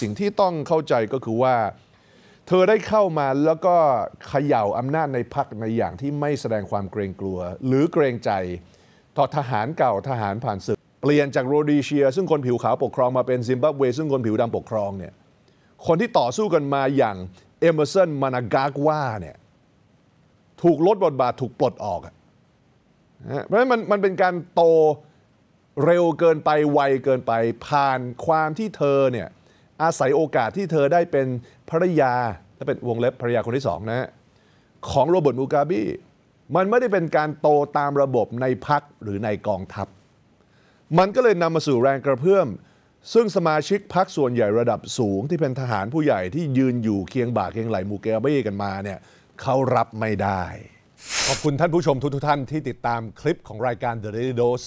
สิ่งที่ต้องเข้าใจก็คือว่าเธอได้เข้ามาแล้วก็เขย่าอำนาจในพักในอย่างที่ไม่แสดงความเกรงกลัว หรือเกรงใจต่อทหารเก่า ทหารผ่านศึก เปลี่ยนจากโรดิเชีย ซึ่งคนผิวขาวปกครองมาเป็นซิมบับเว ซึ่งคนผิวดำปกครองเนี่ยคนที่ต่อสู้กันมาอย่างเอเมอร์สันมานากากว่าเนี่ยถูกลดบทบาทถูกปลดออกเพราะฉะนั้นมันเป็นการโตเร็วเกินไปไวเกินไปผ่านความที่เธอเนี่ยอาศัยโอกาสที่เธอได้เป็นภรรยาและเป็นวงเล็บภรรยาคนที่สองนะของโรเบิร์ตมูกาบีมันไม่ได้เป็นการโตตามระบบในพักหรือในกองทัพ มันก็เลยนำมาสู่แรงกระเพื่อม ซึ่งสมาชิกพักส่วนใหญ่ระดับสูงที่เป็นทหารผู้ใหญ่ที่ยืนอยู่เคียงบ่าเคียงไหลมูเกาบี้กันมาเนี่ยเขารับไม่ได้ ขอบคุณท่านผู้ชมทุกท่านที่ติดตามคลิปของรายการ The Daily Dose